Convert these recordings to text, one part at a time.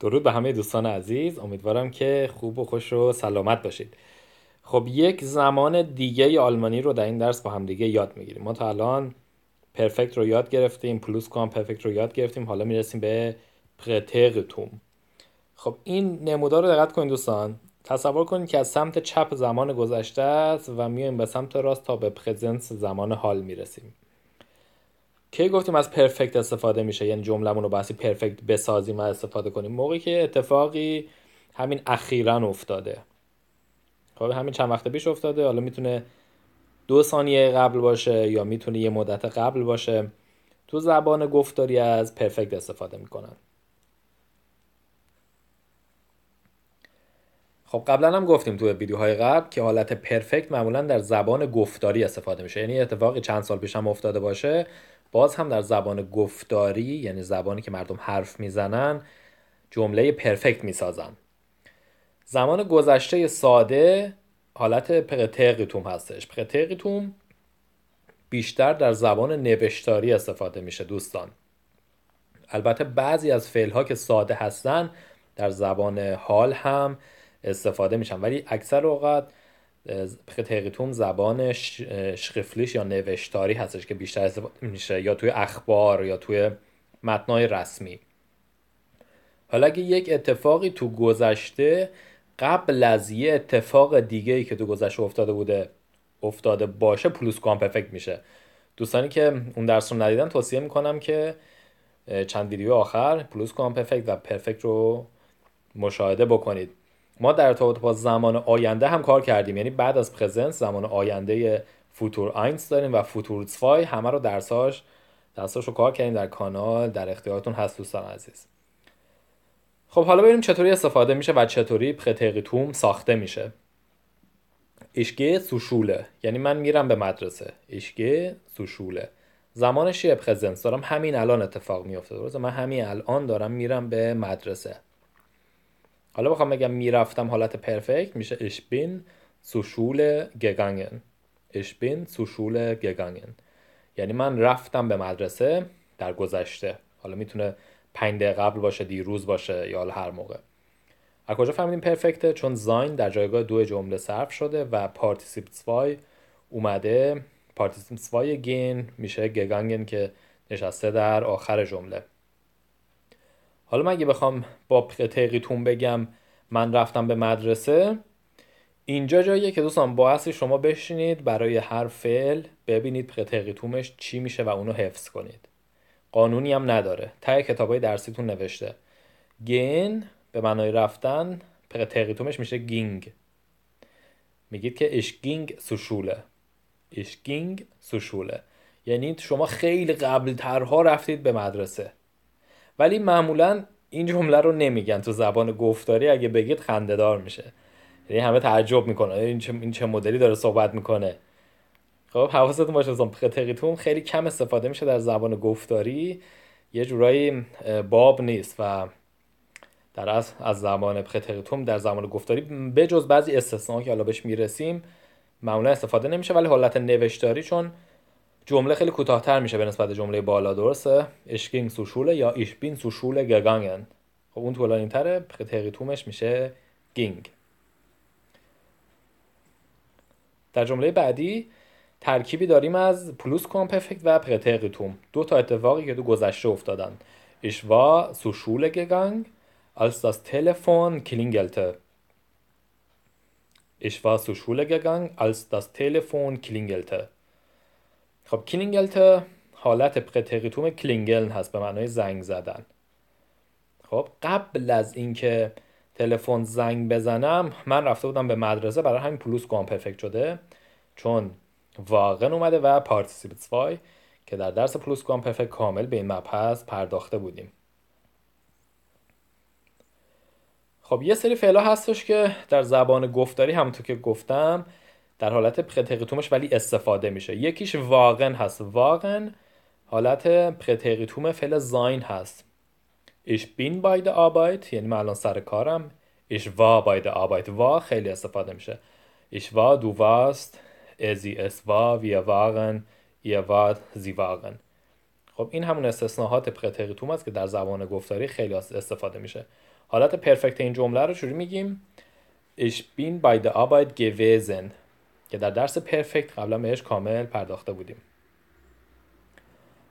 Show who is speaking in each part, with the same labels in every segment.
Speaker 1: درود به همه دوستان عزیز امیدوارم که خوب و خوش و سلامت باشید خب یک زمان دیگه آلمانی رو در این درس با هم دیگه یاد میگیریم ما تا الان پرفکت رو یاد گرفتیم پلوس کام پرفکت رو یاد گرفتیم حالا میرسیم به پرتقتوم خب این نمودار رو دقت کنید دوستان تصور کنید که از سمت چپ زمان گذشته است و میایم به سمت راست تا به پرزنس زمان حال میرسیم کی گفتیم از پرفکت استفاده میشه یعنی جملمون رو بسی پرفکت بسازیم و استفاده کنیم موقعی که اتفاقی همین اخیرا افتاده خب همین چند وقت پیش افتاده حالا میتونه دو ثانیه قبل باشه یا میتونه یه مدت قبل باشه تو زبان گفتاری از پرفکت استفاده میکنن خب قبلا هم گفتیم تو ویدیوهای قبل که حالت پرفکت معمولا در زبان گفتاری استفاده میشه یعنی اتفاقی چند سال پیش هم افتاده باشه باز هم در زبان گفتاری یعنی زبانی که مردم حرف میزنن جمله پرفکت میسازن زمان گذشته ساده حالت پرتقیتوم هستش پرتقیتوم بیشتر در زبان نوشتاری استفاده میشه دوستان البته بعضی از فعل ها که ساده هستن در زبان حال هم استفاده میشن ولی اکثر اوقات تقیتوم زبان شخفلیش یا نوشتاری هستش که بیشتر استفاده میشه یا توی اخبار یا توی متنای رسمی حالا اگه یک اتفاقی تو گذشته قبل از یه اتفاق دیگه ای که تو گذشته افتاده بوده افتاده باشه پلوس پرفکت میشه دوستانی که اون درس رو ندیدن توصیه میکنم که چند ویدیو آخر پلوس پرفکت و پرفکت رو مشاهده بکنید ما در ارتباط با زمان آینده هم کار کردیم یعنی بعد از پرزنس زمان آینده فوتور آینس داریم و فوتور فای همه رو درساش درساش رو کار کردیم در کانال در اختیارتون هست دوستان عزیز خب حالا ببینیم چطوری استفاده میشه و چطوری پرتقیتوم ساخته میشه ایشگه سوشوله یعنی من میرم به مدرسه ایشگه سوشوله زمانش یه پرزنس دارم همین الان اتفاق میفته درسته من همین الان دارم میرم به مدرسه حالا بخوام بگم میرفتم حالت پرفکت میشه ich bin zur Schule gegangen ich bin Schule gegangen یعنی من رفتم به مدرسه در گذشته حالا میتونه پنج دقیقه قبل باشه دیروز باشه یا هر موقع از کجا فهمیدیم پرفکته چون زاین در جایگاه دو جمله صرف شده و پارتیسیپ 2 اومده پارتیسیپ 2 گین میشه گگانگن که نشسته در آخر جمله حالا من اگه بخوام با تقیتون بگم من رفتم به مدرسه اینجا جاییه که دوستان اصل شما بشینید برای هر فعل ببینید پقتقیتومش چی میشه و اونو حفظ کنید قانونی هم نداره تای کتاب های درسیتون نوشته گین به معنای رفتن پقتقیتومش میشه گینگ میگید که اشگینگ سوشوله اشگینگ سوشوله یعنی شما خیلی قبلترها رفتید به مدرسه ولی معمولا این جمله رو نمیگن تو زبان گفتاری اگه بگید دار میشه یعنی همه تعجب میکنه این چه, مدلی داره صحبت میکنه خب حواستون باشه از تقیتون خیلی کم استفاده میشه در زبان گفتاری یه جورایی باب نیست و در از, از زبان پختقیتوم در زبان گفتاری به جز بعضی استثناء که حالا بهش میرسیم معمولا استفاده نمیشه ولی حالت نوشتاری چون جمله خیلی کوتاهتر میشه به نسبت جمله بالا درسته اشکین سوشوله یا ایشبین سوشوله گگانگن خب اون طولانی تره میشه گینگ در جمله بعدی ترکیبی داریم از پلوس کامپفکت و پرتقیتوم دو تا اتفاقی که دو گذشته افتادن اشوا سوشول گگانگ از das تلفون کلینگلته اشوا وا zur از als das خب کلینگلت حالت پرتریتوم کلینگلن هست به معنای زنگ زدن خب قبل از اینکه تلفن زنگ بزنم من رفته بودم به مدرسه برای همین پلوس پرفکت شده چون واقعا اومده و پارتیسیپتس فای که در درس پلوس پرفکت کامل به این مبحث پرداخته بودیم خب یه سری فعلا هستش که در زبان گفتاری همونطور که گفتم در حالت پرتریتومش ولی استفاده میشه یکیش واقن هست واقن حالت پرتریتوم فعل زاین هست ایش بین باید آبایت یعنی من الان سر کارم ایش وا باید آبایت وا خیلی استفاده میشه ایش وا دو واست ازی وا وی واقن یه وا زی واقن خب این همون استثناءات پرتریتوم است که در زبان گفتاری خیلی استفاده میشه حالت پرفکت این جمله رو شروع میگیم ایش بین باید آبایت gewesen که در درس پرفکت قبلا بهش کامل پرداخته بودیم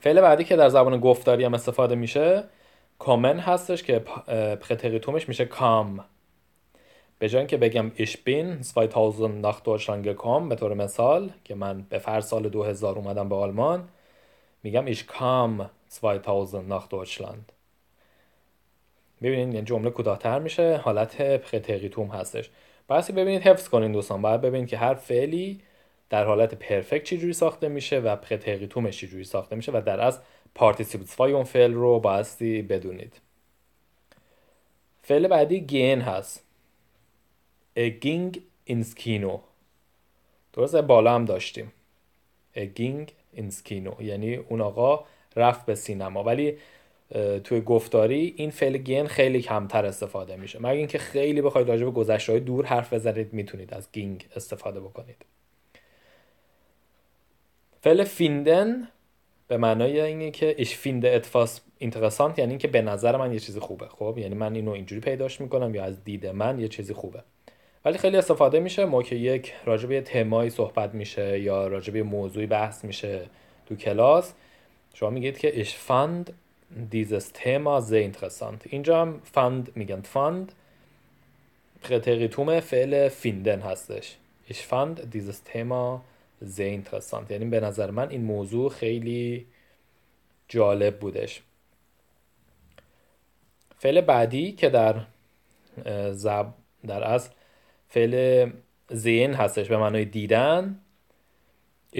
Speaker 1: فعل بعدی که در زبان گفتاری هم استفاده میشه کامن هستش که پرتریتومش میشه کام به جای که بگم ایش bin 2000 nach Deutschland gekommen به طور مثال که من به فر سال 2000 اومدم به آلمان میگم ایش کام 2000 nach Deutschland ببینید این یعنی جمله کوتاهتر میشه حالت پرتریتوم هستش بایستی ببینید حفظ کنین دوستان باید ببینید که هر فعلی در حالت پرفکت چجوری ساخته میشه و پرتقیتومش چجوری ساخته میشه و در از پارتیسیپس اون فعل رو بایستی بدونید فعل بعدی گین هست اگینگ اینسکینو درسته بالا هم داشتیم اگینگ اینسکینو یعنی اون آقا رفت به سینما ولی توی گفتاری این فعل گین خیلی کمتر استفاده میشه مگر اینکه خیلی بخواید راجع به گذشته دور حرف بزنید میتونید از گینگ استفاده بکنید فعل فیندن به معنای اینه که اش فیند اتفاس اینترسانت یعنی اینکه به نظر من یه چیزی خوبه خب یعنی من اینو اینجوری پیداش میکنم یا از دید من یه چیزی خوبه ولی خیلی استفاده میشه که یک راجع به تمایی صحبت میشه یا راجع به موضوعی بحث میشه تو کلاس شما میگید که اش فند dieses Thema زی interessant. اینجا فند میگن فند پرتریتوم فعل فیندن هستش ich فند dieses Thema زی انترسانت یعنی به نظر من این موضوع خیلی جالب بودش فعل بعدی که در زب در اصل فعل زین هستش به معنای دیدن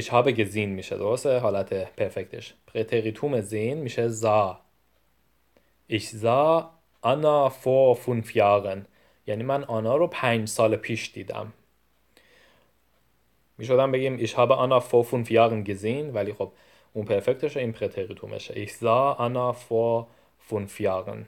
Speaker 1: habe gesehen میشه درسته حالت پرفکتش پرتریتوم زین میشه زا ایش زا آنا فو فونف Jahren یعنی من آنا رو پنج سال پیش دیدم میشدم بگیم ایش habe آنا فو فونف یارن گزین ولی خب اون پرفکتش این پرتریتومشه ich زا آنا فو فونف یارن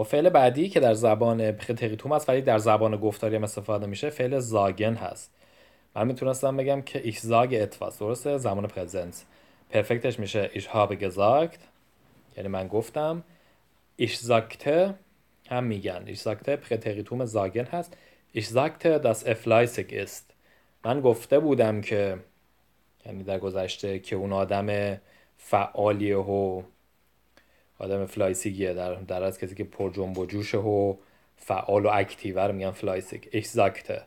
Speaker 1: خب، فعل بعدی که در زبان تقیتوم هست ولی در زبان گفتاری هم استفاده میشه فعل زاگن هست من میتونستم بگم که ایش زاگ اتواس درسته زمان پرزنس پرفکتش میشه ایش ها گزاگت یعنی من گفتم ایش زاگته هم میگن ایش زاگته پرتریتوم زاگن هست ایش زاگته داس افلایسک است من گفته بودم که یعنی در گذشته که اون آدم فعالیه و آدم فلایسیگیه در در از کسی که پر جنب و جوشه و فعال و اکتیو رو میگن فلایسیگ اکزاکته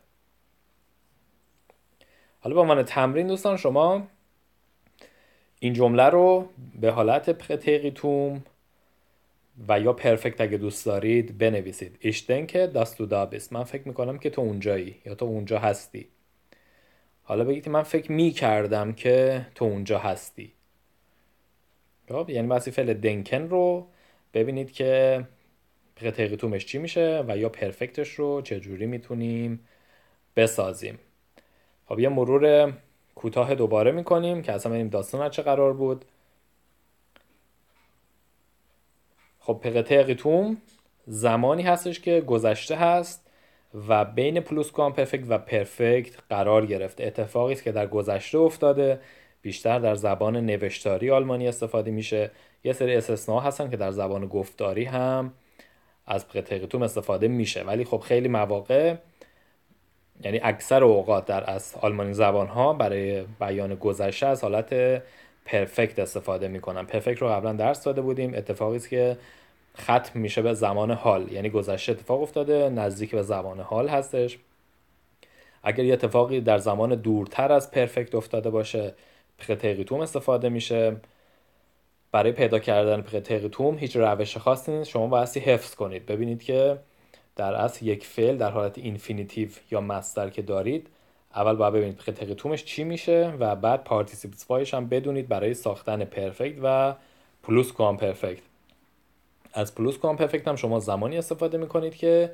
Speaker 1: حالا به عنوان تمرین دوستان شما این جمله رو به حالت پرتقیتوم و یا پرفکت اگه دوست دارید بنویسید ایشتن که دست و دابست من فکر میکنم که تو اونجایی یا تو اونجا هستی حالا بگید من فکر میکردم که تو اونجا هستی خب یعنی فعل دنکن رو ببینید که پرتریتومش چی میشه و یا پرفکتش رو چجوری میتونیم بسازیم خب یه مرور کوتاه دوباره میکنیم که اصلا ببینیم داستان چه قرار بود خب پرتریتوم زمانی هستش که گذشته هست و بین پلوس پرفکت و پرفکت قرار گرفته اتفاقی است که در گذشته افتاده بیشتر در زبان نوشتاری آلمانی استفاده میشه یه سری استثناء هستن که در زبان گفتاری هم از قطقیتوم استفاده میشه ولی خب خیلی مواقع یعنی اکثر اوقات در از آلمانی زبان ها برای بیان گذشته از حالت پرفکت استفاده میکنن پرفکت رو قبلا درس داده بودیم اتفاقی است که ختم میشه به زمان حال یعنی گذشته اتفاق افتاده نزدیک به زمان حال هستش اگر یه اتفاقی در زمان دورتر از پرفکت افتاده باشه پرتریتوم استفاده میشه برای پیدا کردن پرتریتوم هیچ روش خاصی نیست شما بایستی حفظ کنید ببینید که در اصل یک فعل در حالت اینفینیتیو یا مستر که دارید اول باید ببینید پرتریتومش چی میشه و بعد پارتیسیپس فایش هم بدونید برای ساختن پرفکت و پلوس پرفکت از پلوس پرفکت هم شما زمانی استفاده میکنید که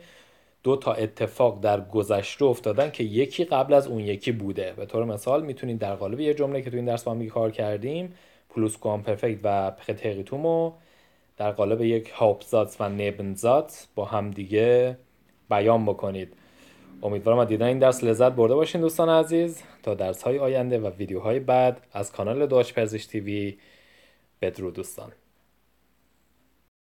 Speaker 1: دو تا اتفاق در گذشته افتادن که یکی قبل از اون یکی بوده به طور مثال میتونید در قالب یه جمله که تو این درس با هم کار کردیم پلوس کوام پرفکت و رو در قالب یک هاپزات و نبنزات با هم دیگه بیان بکنید امیدوارم از دیدن این درس لذت برده باشین دوستان عزیز تا درس های آینده و ویدیوهای بعد از کانال داش تی تیوی بدرو دوستان